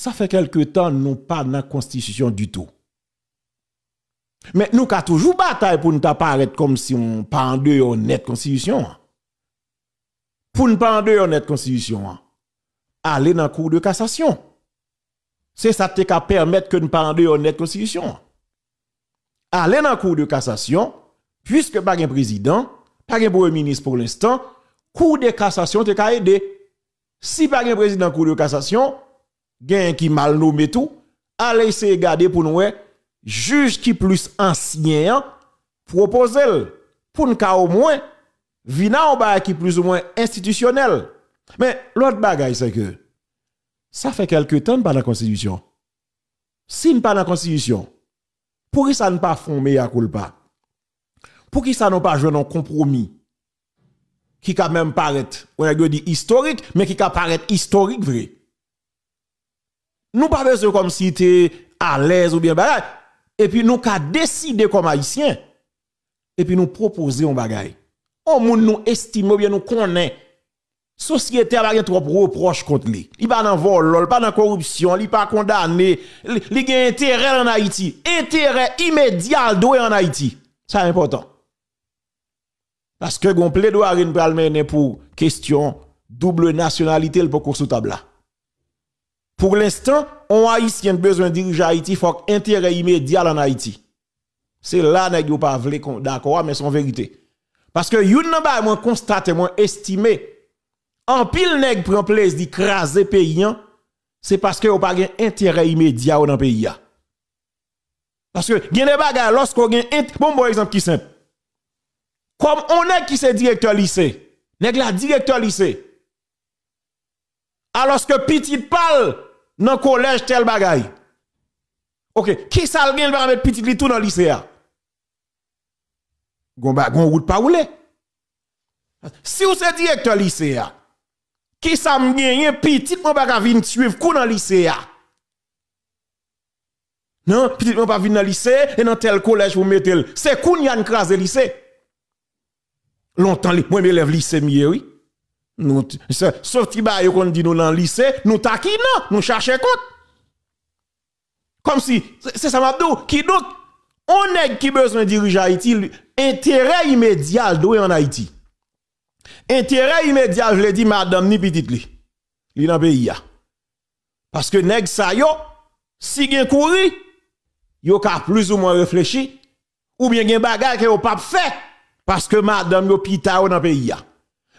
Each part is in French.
ça fait quelque temps nous pas dans la constitution du tout. Mais nous avons toujours bataille pour pas apparaître comme si on pas en la constitution. Pour ne pas en honnête constitution. Aller dans la cour de cassation. C'est ça qui permettre que nous pas en honnête constitution. Aller dans la cour de cassation puisque pas un président, pas un premier ministre pour l'instant, cour de cassation te aider. Si pas un président cour de cassation, qui mal nommé tout, allez se garder pour nous, juge qui plus ancien, proposer pour nous au moins, vina en qui plus ou moins institutionnel. Mais l'autre bagaille, c'est que, ça fait quelques temps pas la constitution. Si pas la constitution, pour qui ça ne pas former à culpa? Pour qui ça n'a pas joué un compromis? Qui quand même paraître on a dit historique, mais qui paraître historique vrai. Nous pas comme si c'était à l'aise ou bien bagay. Et puis nous qu'a décidé comme haïtiens. Et puis nous proposer un bagay. au moun nous estime ou bien nous connaît. Société a rien trop reproche contre lui. Il pas dans vol, pas dans corruption, il pas condamné, il un intérêt en Haïti, intérêt immédiat doué en Haïti. Ça important. Parce que gon plaidoyer pour question double nationalité pour sous table là. Pour l'instant, on Haïtien besoin de diriger Haïti, il faut intérêt immédiat en Haïti. C'est là que vous pas d'accord, mais c'est en vérité. Parce que vous n'avez pas constaté, moins estimé, en pile nèg prend plaisir d'écraser pays, hein, c'est parce que vous pas intérêt immédiat dans le pays. Hein. Parce que vous des bagages, lorsqu'on a Bon, bon exemple qui simple. Comme on est qui c'est directeur lycée, nèg la directeur lycée. Alors que petit parle, dans le collège tel bagay OK, qui ça le va mettre petit tout dans le lycée Gon gon route pas paoule. Si vous êtes directeur lycée qui ça me petit mon baga venir suivre cou dans le lycée Non, petit mon pas venir dans le lycée et dans tel collège vous mettez. C'est qu'on y a une le lycée. Longtemps moi élèves lycée mieux oui. Nous, sauf petit bail qu'on nous dans le lycée, nous taquinons, nous cherchons compte. Comme si, c'est ça m'abdou, qui d'autre? On est qui besoin de diriger Haïti, intérêt immédiat doué en Haïti. Intérêt immédiat, je l'ai dit, madame, ni petite li. Li dans pays Parce que nèg sa yo, si gen couri, yo ka plus ou moins réfléchi, ou bien gen bagay que yo pas fait, parce que madame yo pita yo dans pays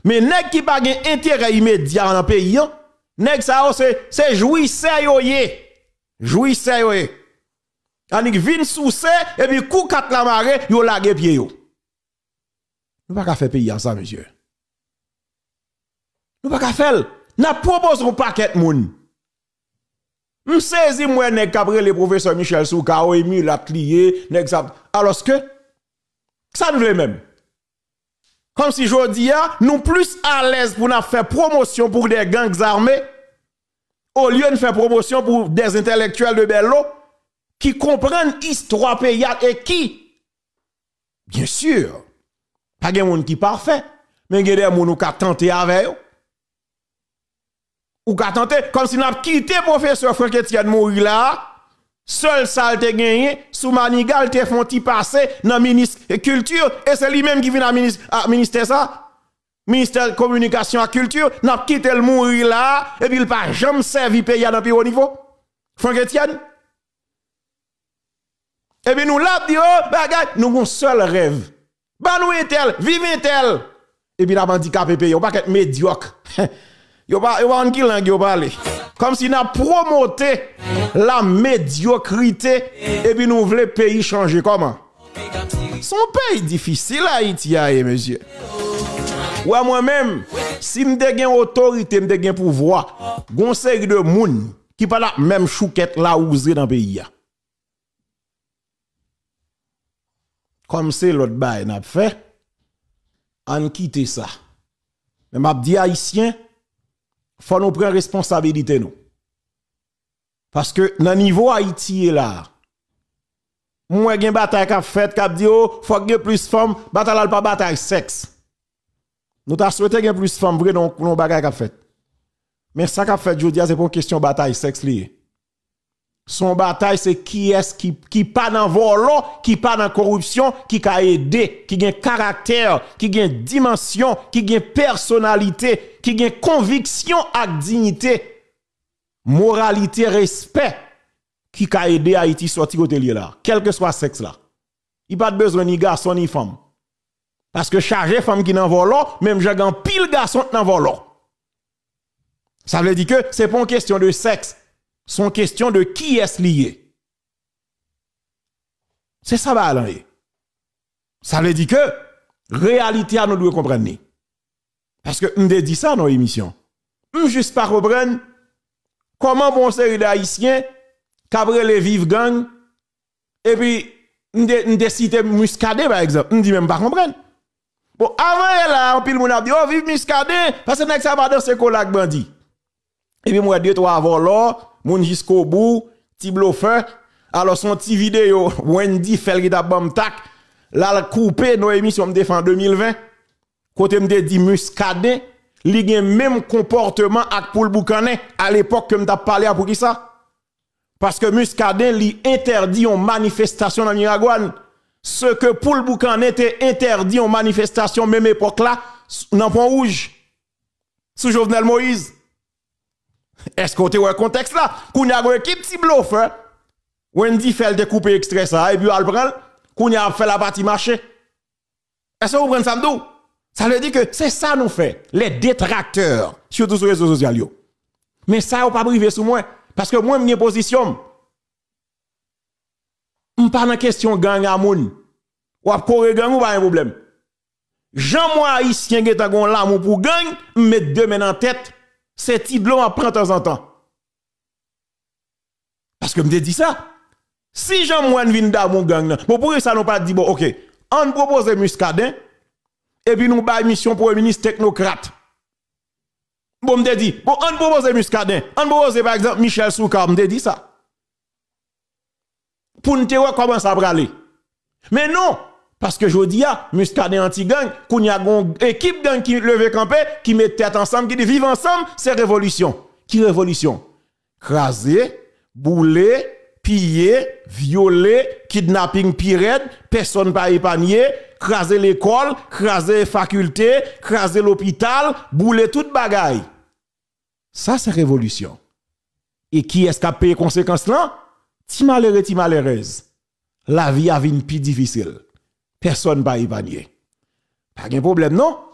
mais nèg qui pas gen intérêt immédiat dans pays, hein, nèg ça oh, c'est c'est jouisseur Jouisseur et puis coup la marée, yo pied pas faire pays ça monsieur. Nous pas faire. N'a paquet moun. moi nèg le professeur Michel Souka ou oh, la nèg ça alors que ça ne veut même comme si je dis, nous plus à l'aise pour nous faire promotion pour des gangs armés, au lieu de faire promotion pour des intellectuels de Bello, qui comprennent l'histoire pays et qui, bien sûr, pas de monde qui parfait, mais il y a des gens qui ont tenté avec eux. Ou qui a tenté, comme si nous avons quitté le professeur Franck Etienne là, Seul ça te gagné, sous Manigal te font passer dans ministre culture et c'est lui-même qui vient à ministre ministère ça. Ministère communication à culture, n'a quitté le mourir là et puis il pas jamais servi pays dans un au niveau. Franck Etienne. Et puis nous là dit oh, nous avons seul rêve. banou nous tel, vive tel. Et puis la handicapé pays, on pas être médiocre. yo pas bah, yo pas en qui comme si nous promoté la médiocrité et puis nous voulons pays changer. Comment? Son pays difficile, Haïti, monsieur. à moi-même, si me gen autorité, m'de gen pouvoir, conseil de moun qui pas la même chouquette là ouzé dans le pays. Comme c'est l'autre bail n'a fait, on quitte ça. Mais m'a dit haïtien, faut nous prendre responsabilité nous. Parce que dans le niveau Haïti là, moi une bataille qui a fait a dit oh, faut gen plus de femmes, bataille pas bataille sexe. Nous t'a souhaité gen plus de femmes vrai donc non bagaille qu'a fait. Mais ça a fait dis, c'est pour une question bataille sexe liée. Son bataille, c'est qui est-ce qui, qui pas dans qui pas dans corruption, qui a aidé, qui a caractère, qui a dimension, qui a personnalité, qui a conviction avec dignité, moralité, respect, qui a aidé Haïti sortir côté là, quel que soit le sexe là. Il pas de besoin ni garçon ni femme. Parce que chargé femme qui en volant, même j'ai pile garçon qui n'en volant. Ça veut dire que c'est pas une question de sexe, sont question de qui est lié. C'est ça, balan. Ça veut dire que réalité nous devons comprendre. Parce que on dit ça dans l'émission. On juste pas comprendre comment bon série d'Haïtiens qu'après les vivre gang et puis on décide muscadet par exemple. Nous dit même pas comprendre. Bon, avant là, on pile mon a oh vive muscadet parce que ça va ce colac bandit. Et puis moi deux trois avant là moun jusqu'au bout, Alors son petit vidéo, Wendy fait Bamtak, l'a tac, là le coupé nos émissions me défend 2020. Côté me dit muscadet, li même comportement avec Poul boucané à l'époque que me parlé à pour parce que Muscadet lui interdit en manifestation dans Miragouane. Ce que Poul Boucan était interdit en manifestation même époque là, dans Pont Rouge, sous Jovenel Moïse. Est-ce que vous avez contexte là Qu'on a un petit bluffeur. Hein? Wendy fait le découpé extrait ça et puis elle prend qu'on a fait la partie marché. Est-ce que vous prenez ça Ça veut dire que c'est ça nous fait les détracteurs surtout sur les réseaux sociaux. Mais ça n'avez pas privé sur moi parce que moi j'ai position. Je pas dans question gang à moun. Ou à coré gang ou pas un problème. Jean moi haïtien qui est l'amour pour gang, mettre deux mains en tête c'est Tidlon à prendre de temps en temps. Parce que me dit ça. Si Jean Moine vient dans mon gang, bon, pour ça, nous pas dit, bon, ok, on propose Muscadin, et puis nous une mission pour le ministre technocrate. Bon, me dit, bon, on propose Muscadin, on propose par exemple Michel Souka, me dit ça. Pour nous voir comment ça va aller. Mais non, parce que je dis, à ah, muscadet anti-gang, qu'on y a une équipe gang qui levait campé, qui met tête ensemble, qui dit ensemble, c'est révolution. Qui révolution? Craser, bouler, piller, violer, kidnapping pirate, personne pas épargné, craser l'école, craser faculté, craser l'hôpital, bouler toute bagaille. Ça, c'est révolution. Et qui est-ce qui là? Ti malheureux, malheureuse. La vie a une plus difficile personne y épargné. Pas de problème, non?